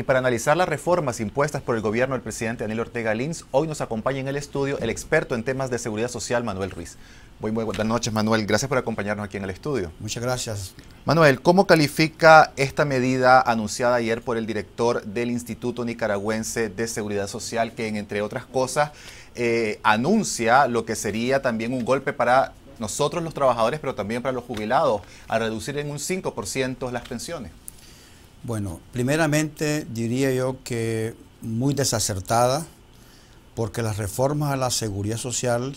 Y para analizar las reformas impuestas por el gobierno del presidente Daniel Ortega Lins, hoy nos acompaña en el estudio el experto en temas de seguridad social, Manuel Ruiz. Muy, buenas noches, Manuel. Gracias por acompañarnos aquí en el estudio. Muchas gracias. Manuel, ¿cómo califica esta medida anunciada ayer por el director del Instituto Nicaragüense de Seguridad Social, que entre otras cosas eh, anuncia lo que sería también un golpe para nosotros los trabajadores, pero también para los jubilados, a reducir en un 5% las pensiones? Bueno, primeramente diría yo que muy desacertada, porque las reformas a la seguridad social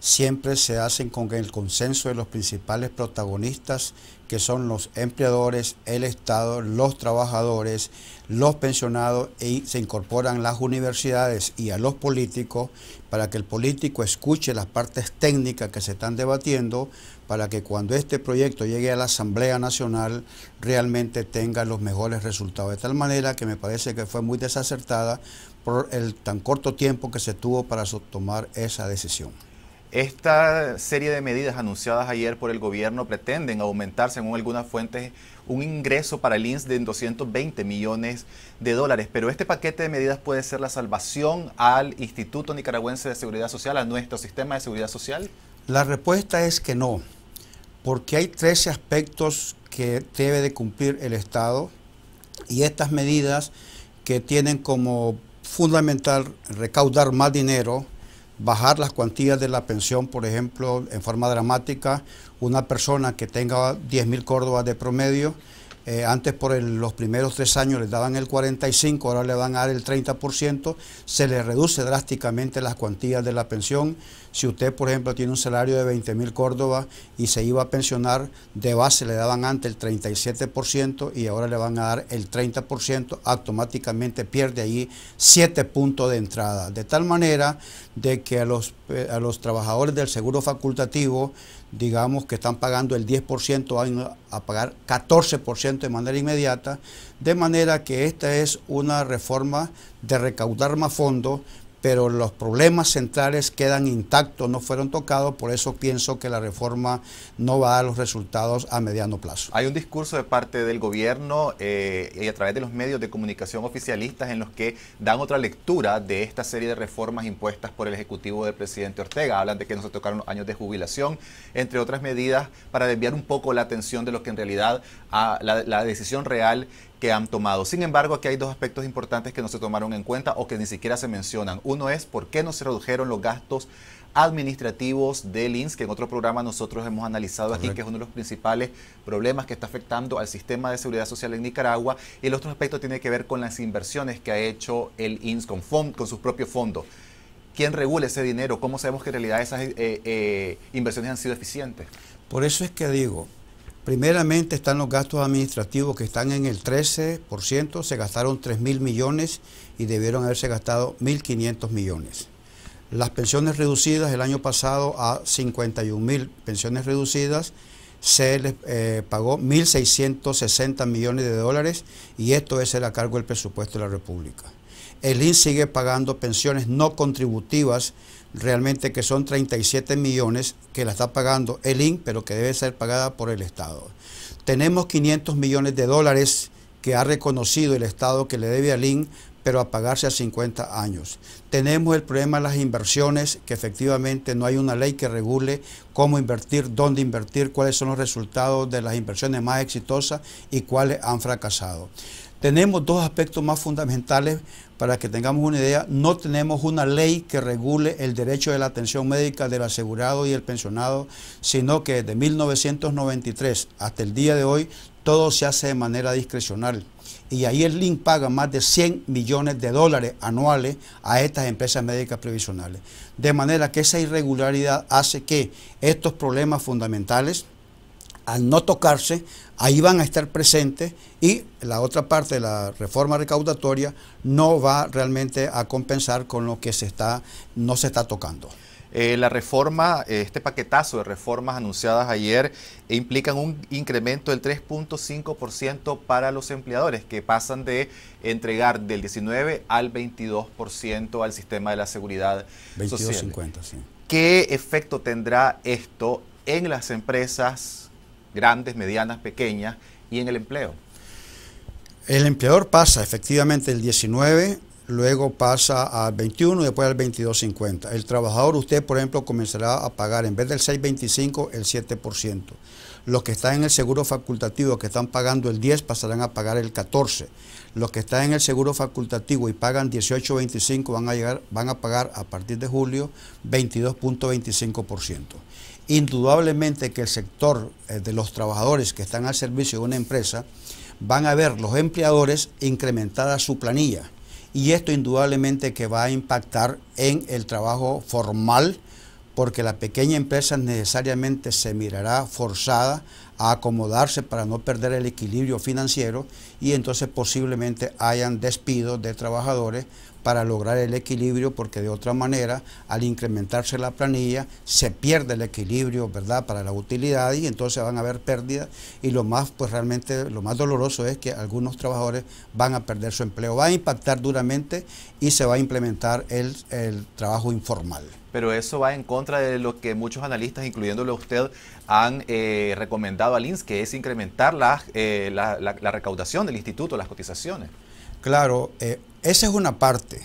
siempre se hacen con el consenso de los principales protagonistas, que son los empleadores, el Estado, los trabajadores, los pensionados, y se incorporan las universidades y a los políticos para que el político escuche las partes técnicas que se están debatiendo, para que cuando este proyecto llegue a la Asamblea Nacional realmente tenga los mejores resultados. De tal manera que me parece que fue muy desacertada por el tan corto tiempo que se tuvo para tomar esa decisión. Esta serie de medidas anunciadas ayer por el gobierno pretenden aumentar, según algunas fuentes, un ingreso para el INS de 220 millones de dólares. Pero este paquete de medidas puede ser la salvación al Instituto Nicaragüense de Seguridad Social, a nuestro sistema de seguridad social. La respuesta es que no, porque hay 13 aspectos que debe de cumplir el Estado y estas medidas que tienen como fundamental recaudar más dinero, bajar las cuantías de la pensión, por ejemplo, en forma dramática. Una persona que tenga 10 mil córdobas de promedio, eh, antes por los primeros tres años les daban el 45, ahora le van a dar el 30%, se le reduce drásticamente las cuantías de la pensión. Si usted, por ejemplo, tiene un salario de 20 mil Córdoba y se iba a pensionar, de base le daban antes el 37% y ahora le van a dar el 30%, automáticamente pierde ahí 7 puntos de entrada. De tal manera de que a los, eh, los trabajadores del seguro facultativo, digamos que están pagando el 10%, van a pagar 14% de manera inmediata, de manera que esta es una reforma de recaudar más fondos, pero los problemas centrales quedan intactos, no fueron tocados, por eso pienso que la reforma no va a dar los resultados a mediano plazo. Hay un discurso de parte del gobierno eh, y a través de los medios de comunicación oficialistas en los que dan otra lectura de esta serie de reformas impuestas por el Ejecutivo del presidente Ortega. Hablan de que no se tocaron años de jubilación, entre otras medidas, para desviar un poco la atención de lo que en realidad a la, la decisión real que han tomado. Sin embargo, aquí hay dos aspectos importantes que no se tomaron en cuenta o que ni siquiera se mencionan. Uno es por qué no se redujeron los gastos administrativos del INS, que en otro programa nosotros hemos analizado aquí, que es uno de los principales problemas que está afectando al sistema de seguridad social en Nicaragua. Y el otro aspecto tiene que ver con las inversiones que ha hecho el INS con, sus propios fondos. ¿Quién regula ese dinero? ¿Cómo sabemos que en realidad esas eh, eh, inversiones han sido eficientes? Por eso es que digo, Primeramente están los gastos administrativos que están en el 13%, se gastaron 3 mil millones y debieron haberse gastado 1.500 millones. Las pensiones reducidas el año pasado a 51 mil pensiones reducidas se les eh, pagó 1.660 millones de dólares y esto es el a cargo del presupuesto de la República. El In sigue pagando pensiones no contributivas, realmente que son 37 millones que la está pagando el In, pero que debe ser pagada por el Estado. Tenemos 500 millones de dólares que ha reconocido el Estado que le debe al In, pero a pagarse a 50 años. Tenemos el problema de las inversiones, que efectivamente no hay una ley que regule cómo invertir, dónde invertir, cuáles son los resultados de las inversiones más exitosas y cuáles han fracasado. Tenemos dos aspectos más fundamentales para que tengamos una idea, no tenemos una ley que regule el derecho de la atención médica del asegurado y el pensionado, sino que desde 1993 hasta el día de hoy todo se hace de manera discrecional. Y ahí el LINC paga más de 100 millones de dólares anuales a estas empresas médicas previsionales. De manera que esa irregularidad hace que estos problemas fundamentales, al no tocarse, ahí van a estar presentes y la otra parte de la reforma recaudatoria no va realmente a compensar con lo que se está, no se está tocando. Eh, la reforma, eh, este paquetazo de reformas anunciadas ayer eh, implican un incremento del 3.5% para los empleadores que pasan de entregar del 19 al 22% al sistema de la seguridad social. ¿Qué efecto tendrá esto en las empresas grandes, medianas, pequeñas, y en el empleo. El empleador pasa efectivamente el 19, luego pasa al 21 y después al 22.50. El trabajador, usted, por ejemplo, comenzará a pagar en vez del 6.25 el 7%. Los que están en el seguro facultativo, que están pagando el 10, pasarán a pagar el 14. Los que están en el seguro facultativo y pagan 18.25 van a llegar van a pagar a partir de julio 22.25% indudablemente que el sector eh, de los trabajadores que están al servicio de una empresa van a ver los empleadores incrementada su planilla y esto indudablemente que va a impactar en el trabajo formal porque la pequeña empresa necesariamente se mirará forzada a acomodarse para no perder el equilibrio financiero y entonces posiblemente hayan despidos de trabajadores para lograr el equilibrio, porque de otra manera, al incrementarse la planilla, se pierde el equilibrio, ¿verdad?, para la utilidad y entonces van a haber pérdidas y lo más, pues realmente, lo más doloroso es que algunos trabajadores van a perder su empleo. Va a impactar duramente y se va a implementar el, trabajo informal pero eso va en contra de lo que muchos analistas, incluyéndolo usted, han eh, recomendado al INS, que es incrementar eh, la recaudación del instituto, las cotizaciones. Claro, eh, esa es una parte,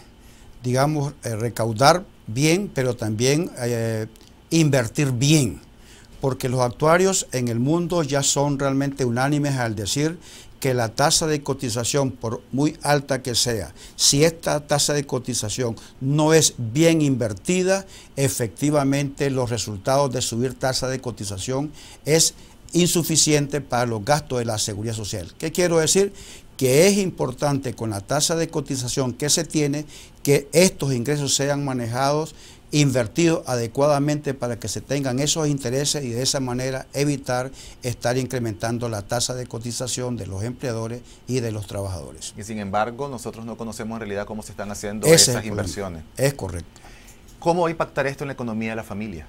digamos, eh, recaudar bien, pero también eh, invertir bien, porque los actuarios en el mundo ya son realmente unánimes al decir que la tasa de cotización, por muy alta que sea, si esta tasa de cotización no es bien invertida, efectivamente los resultados de subir tasa de cotización es insuficiente para los gastos de la seguridad social. ¿Qué quiero decir? que es importante con la tasa de cotización que se tiene que estos ingresos sean manejados, invertidos adecuadamente para que se tengan esos intereses y de esa manera evitar estar incrementando la tasa de cotización de los empleadores y de los trabajadores. Y sin embargo, nosotros no conocemos en realidad cómo se están haciendo esas inversiones. Es correcto. ¿Cómo va a impactar esto en la economía de la familia?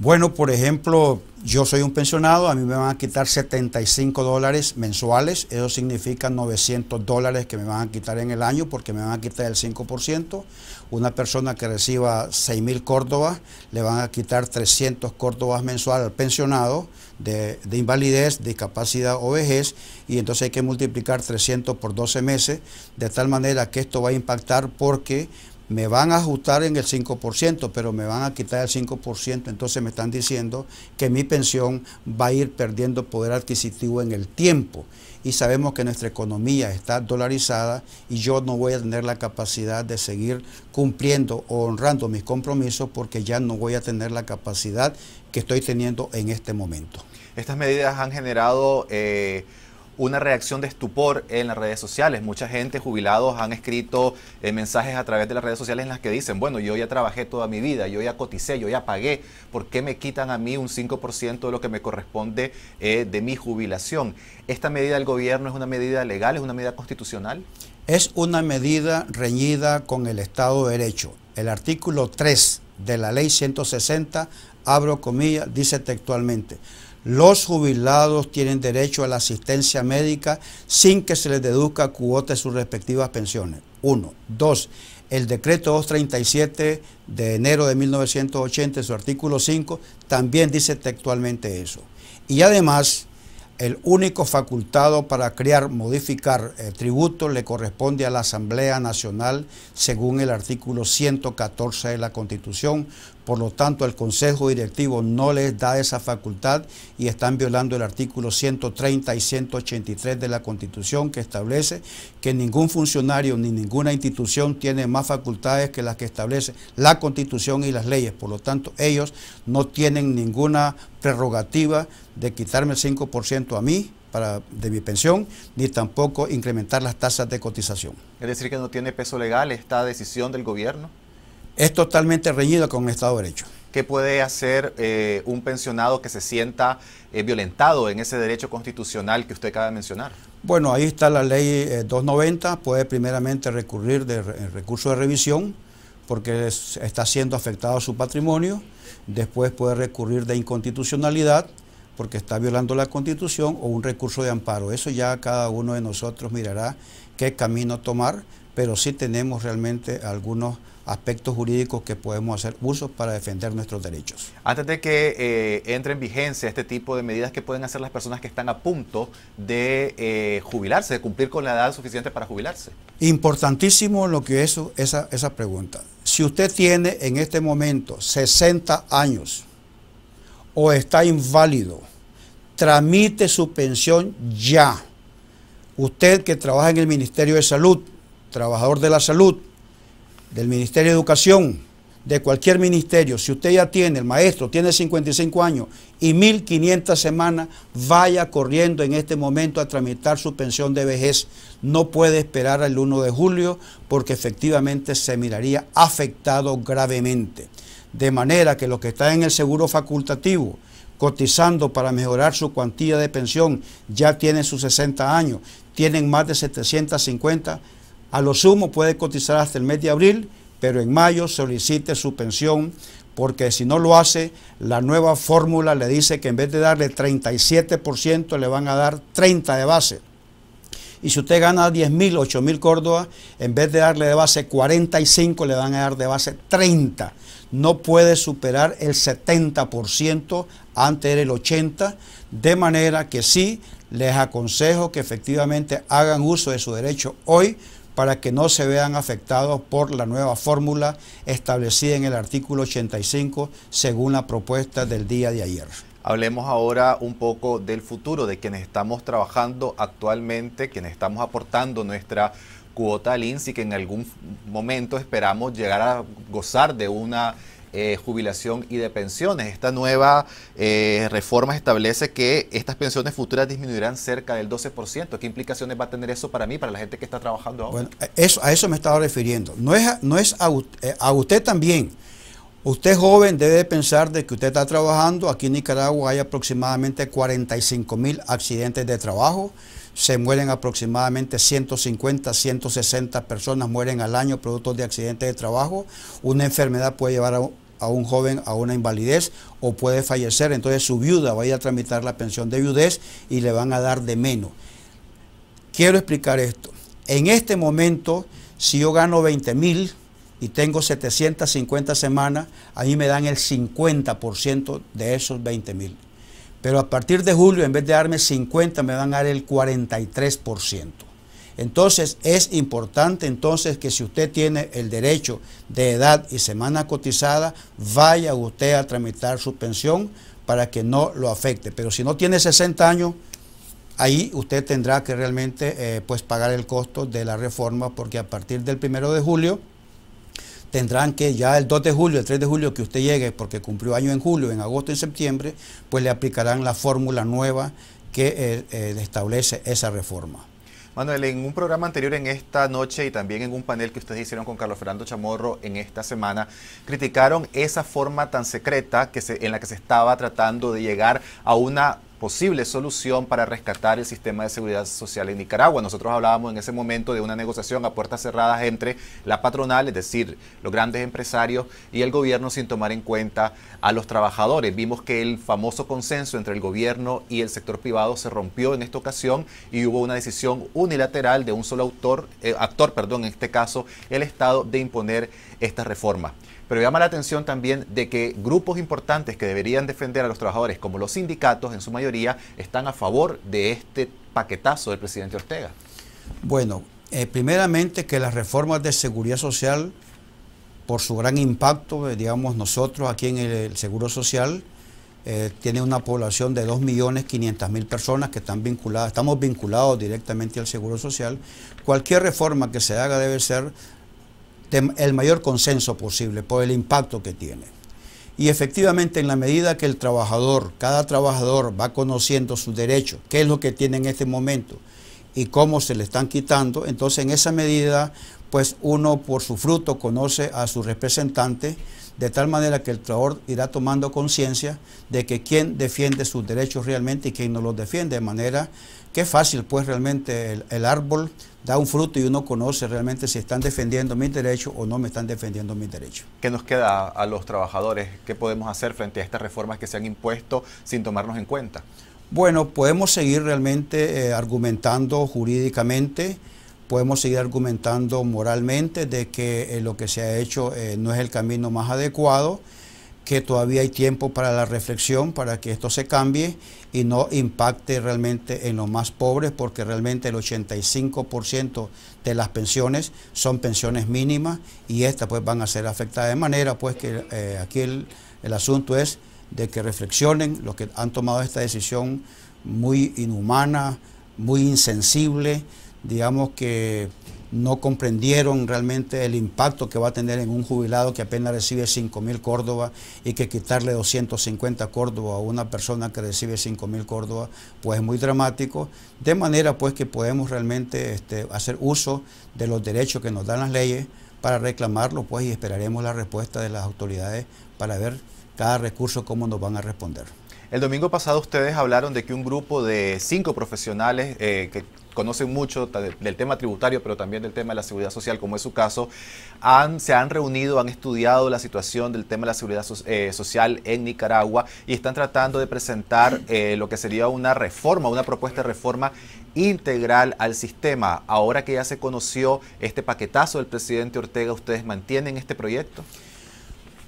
Bueno, por ejemplo, yo soy un pensionado, a mí me van a quitar 75 dólares mensuales, eso significa 900 dólares que me van a quitar en el año porque me van a quitar el 5%. Una persona que reciba 6.000 córdobas le van a quitar 300 córdobas mensuales al pensionado de, invalidez, discapacidad o vejez y entonces hay que multiplicar 300 por 12 meses de tal manera que esto va a impactar porque me van a ajustar en el 5%, pero me van a quitar el 5%, entonces me están diciendo que mi pensión va a ir perdiendo poder adquisitivo en el tiempo. Y sabemos que nuestra economía está dolarizada y yo no voy a tener la capacidad de seguir cumpliendo o honrando mis compromisos porque ya no voy a tener la capacidad que estoy teniendo en este momento. Estas medidas han generado... Eh, una reacción de estupor en las redes sociales. Mucha gente, jubilados, han escrito eh, mensajes a través de las redes sociales en las que dicen, bueno, yo ya trabajé toda mi vida, yo ya coticé, yo ya pagué, ¿por qué me quitan a mí un 5% de lo que me corresponde eh, de mi jubilación? ¿Esta medida del gobierno es una medida legal, es una medida constitucional? Es una medida reñida con el Estado de Derecho. El artículo 3 de la ley 160, abro comillas, dice textualmente los jubilados tienen derecho a la asistencia médica sin que se les deduzca cuota de sus respectivas pensiones. Uno. Dos. El decreto 237 de enero de 1980, su artículo 5, también dice textualmente eso. Y además, el único facultado para crear, modificar eh, tributo tributos le corresponde a la Asamblea Nacional según el artículo 114 de la Constitución, por lo tanto, el Consejo Directivo no les da esa facultad y están violando el artículo 130 y 183 de la Constitución que establece que ningún funcionario ni ninguna institución tiene más facultades que las que establece la Constitución y las leyes. Por lo tanto, ellos no tienen ninguna prerrogativa de quitarme el 5% a mí, de mi pensión, ni tampoco incrementar las tasas de cotización. Es decir, que no tiene peso legal esta decisión del gobierno es totalmente reñido con el Estado de Derecho. ¿Qué puede hacer eh, un pensionado que se sienta eh, violentado en ese derecho constitucional que usted acaba de mencionar? Bueno, ahí está la ley 290, eh, puede primeramente recurrir de recurso de revisión porque está siendo afectado su patrimonio, después puede recurrir de inconstitucionalidad porque está violando la constitución o un recurso de amparo. Eso ya cada uno de nosotros mirará qué camino tomar, pero sí tenemos realmente algunos aspectos jurídicos que podemos hacer uso para defender nuestros derechos. Antes de que eh, entre en vigencia este tipo de medidas, que pueden hacer las personas que están a punto de eh, jubilarse, de cumplir con la edad suficiente para jubilarse? Importantísimo lo que es esa, esa pregunta. Si usted tiene en este momento 60 años o está inválido, tramite su pensión ya. Usted que trabaja en el Ministerio de Salud, trabajador de la salud, del Ministerio de Educación, de cualquier ministerio, si usted ya tiene, el maestro tiene 55 años y 1.500 semanas, vaya corriendo en este momento a tramitar su pensión de vejez. No puede esperar al 1 de julio porque efectivamente se miraría afectado gravemente. De manera que los que están en el seguro facultativo, cotizando para mejorar su cuantía de pensión, ya tienen sus 60 años, tienen más de 750 a lo sumo puede cotizar hasta el mes de abril, pero en mayo solicite su pensión porque si no lo hace, la nueva fórmula le dice que en vez de darle 37% le van a dar 30 de base. Y si usted gana 10 mil, 8 mil Córdoba, en vez de darle de base 45, le van a dar de base 30. No puede superar el 70%, antes del 80%, de manera que sí, les aconsejo que efectivamente hagan uso de su derecho hoy para que no se vean afectados por la nueva fórmula establecida en el artículo 85 según la propuesta del día de ayer. Hablemos ahora un poco del futuro, de quienes estamos trabajando actualmente, quienes estamos aportando nuestra cuota al INSI, que en algún momento esperamos llegar a gozar de una eh, jubilación y de pensiones. Esta nueva eh, reforma establece que estas pensiones futuras disminuirán cerca del 12%. ¿Qué implicaciones va a tener eso para mí, para la gente que está trabajando ahora? Bueno, a eso me estaba refiriendo. No es, no es eh, a, usted también. Usted joven debe pensar de que usted está trabajando. Aquí en Nicaragua hay aproximadamente 45 mil accidentes de trabajo se mueren aproximadamente 150, 160 personas mueren al año producto de accidentes de trabajo. Una enfermedad puede llevar a, un joven a una invalidez o puede fallecer. Entonces su viuda va a ir a tramitar la pensión de viudez y le van a dar de menos. Quiero explicar esto. En este momento, si yo gano 20 mil y tengo 750 semanas, a mí me dan el 50% de esos 20 mil. Pero a partir de julio, en vez de darme 50, me van a dar el 43%. Entonces, es importante entonces que si usted tiene el derecho de edad y semana cotizada, vaya usted a tramitar su pensión para que no lo afecte. Pero si no tiene 60 años, ahí usted tendrá que realmente eh, pues pagar el costo de la reforma porque a partir del primero de julio tendrán que ya el 2 de julio, el 3 de julio que usted llegue, porque cumplió año en julio, en agosto y septiembre, pues le aplicarán la fórmula nueva que eh, eh, establece esa reforma. Manuel, en un programa anterior en esta noche y también en un panel que ustedes hicieron con Carlos Fernando Chamorro en esta semana, criticaron esa forma tan secreta que en la que se estaba tratando de llegar a una posible solución para rescatar el sistema de seguridad social en Nicaragua. Nosotros hablábamos en ese momento de una negociación a puertas cerradas entre la patronal, es decir, los grandes empresarios y el gobierno sin tomar en cuenta a los trabajadores. Vimos que el famoso consenso entre el gobierno y el sector privado se rompió en esta ocasión y hubo una decisión unilateral de un solo autor, eh, actor, perdón, en este caso el Estado, de imponer esta reforma. Pero llama la atención también de que grupos importantes que deberían defender a los trabajadores, como los sindicatos en su mayoría, están a favor de este paquetazo del presidente Ortega. Bueno, eh, primeramente que las reformas de seguridad social, por su gran impacto, eh, digamos nosotros aquí en el, Seguro Social, eh, tiene una población de 2.500.000 personas que están vinculadas, estamos vinculados directamente al Seguro Social. Cualquier reforma que se haga debe ser el mayor consenso posible por el impacto que tiene. Y efectivamente, en la medida que el trabajador, cada trabajador va conociendo sus derechos, qué es lo que tiene en este momento, y cómo se le están quitando. Entonces, en esa medida, pues uno por su fruto conoce a su representante, de tal manera que el trabajador irá tomando conciencia de que quién defiende sus derechos realmente y quién no los defiende, de manera que fácil, pues realmente el, el, árbol da un fruto y uno conoce realmente si están defendiendo mis derechos o no me están defendiendo mis derechos. ¿Qué nos queda a los trabajadores? ¿Qué podemos hacer frente a estas reformas que se han impuesto sin tomarnos en cuenta? Bueno, podemos seguir realmente eh, argumentando jurídicamente, podemos seguir argumentando moralmente de que eh, lo que se ha hecho eh, no es el camino más adecuado, que todavía hay tiempo para la reflexión, para que esto se cambie y no impacte realmente en los más pobres, porque realmente el 85% de las pensiones son pensiones mínimas y estas pues van a ser afectadas de manera pues que aquí el asunto es de que reflexionen los que han tomado esta decisión muy inhumana, muy insensible, digamos que no comprendieron realmente el impacto que va a tener en un jubilado que apenas recibe 5.000 mil Córdoba y que quitarle 250 Córdoba a una persona que recibe 5.000 mil Córdoba, pues es muy dramático, de manera pues que podemos realmente este, hacer uso de los derechos que nos dan las leyes para reclamarlo pues y esperaremos la respuesta de las autoridades para ver cada recurso cómo nos van a responder. El domingo pasado ustedes hablaron de que un grupo de cinco profesionales eh, que conocen mucho del tema tributario, pero también del tema de la seguridad social, como es su caso, se han reunido, han estudiado la situación del tema de la seguridad eh, social en Nicaragua y están tratando de presentar eh, lo que sería una reforma, una propuesta de reforma integral al sistema. Ahora que ya se conoció este paquetazo del presidente Ortega, ¿ustedes mantienen este proyecto?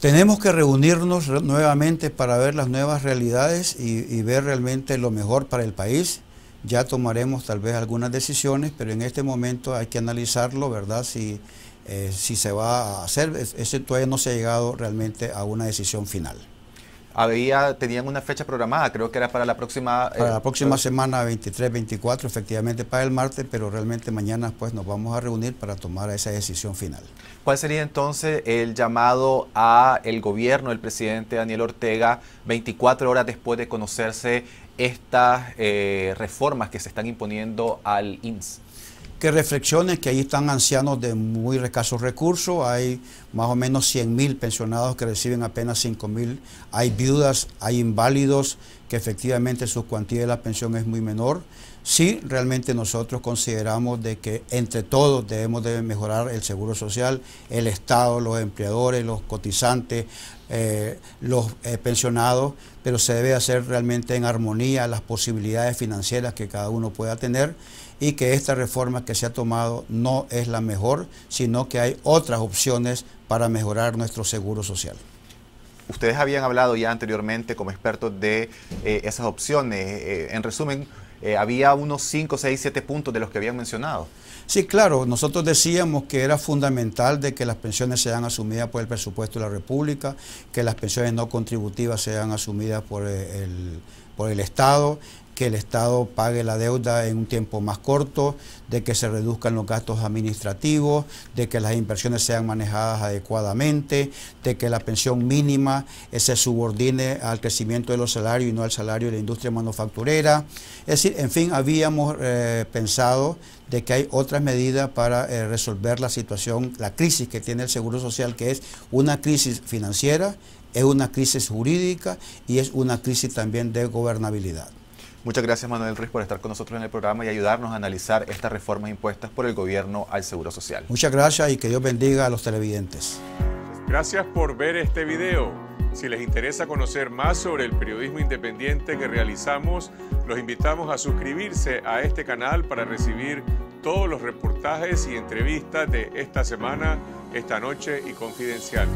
Tenemos que reunirnos nuevamente para ver las nuevas realidades y, ver realmente lo mejor para el país. Ya tomaremos tal vez algunas decisiones, pero en este momento hay que analizarlo, ¿verdad? Si, eh, si se va a hacer, ese todavía no se ha llegado realmente a una decisión final había, tenían una fecha programada, creo que era para la próxima... Eh, para la próxima eh, semana, 23, 24, efectivamente para el martes, pero realmente mañana pues nos vamos a reunir para tomar esa decisión final. ¿Cuál sería entonces el llamado a el gobierno del presidente Daniel Ortega 24 horas después de conocerse estas eh, reformas que se están imponiendo al INSS? que reflexiones, que ahí están ancianos de muy escasos recursos, hay más o menos 100 mil pensionados que reciben apenas 5 mil, hay viudas, hay inválidos, que efectivamente su cuantía de la pensión es muy menor. Sí, realmente nosotros consideramos de que entre todos debemos de mejorar el seguro social, el Estado, los empleadores, los cotizantes, eh, los eh, pensionados, pero se debe hacer realmente en armonía las posibilidades financieras que cada uno pueda tener y que esta reforma que se ha tomado no es la mejor, sino que hay otras opciones para mejorar nuestro seguro social. Ustedes habían hablado ya anteriormente como expertos de eh, esas opciones. Eh, en resumen, eh, había unos 5, 6, 7 puntos de los que habían mencionado. Sí, claro, nosotros decíamos que era fundamental de que las pensiones sean asumidas por el presupuesto de la República, que las pensiones no contributivas sean asumidas por por el Estado, que el Estado pague la deuda en un tiempo más corto, de que se reduzcan los gastos administrativos, de que las inversiones sean manejadas adecuadamente, de que la pensión mínima eh, se subordine al crecimiento de los salarios y no al salario de la industria manufacturera. Es decir, en fin, habíamos eh, pensado de que hay otras medidas para eh, resolver la situación, la crisis que tiene el Seguro Social, que es una crisis financiera, es una crisis jurídica y es una crisis también de gobernabilidad. Muchas gracias Manuel Ruiz por estar con nosotros en el programa y ayudarnos a analizar estas reformas impuestas por el gobierno al Seguro Social. Muchas gracias y que Dios bendiga a los televidentes. Gracias por ver este video. Si les interesa conocer más sobre el periodismo independiente que realizamos, los invitamos a suscribirse a este canal para recibir todos los reportajes y entrevistas de esta semana, esta noche y confidencial.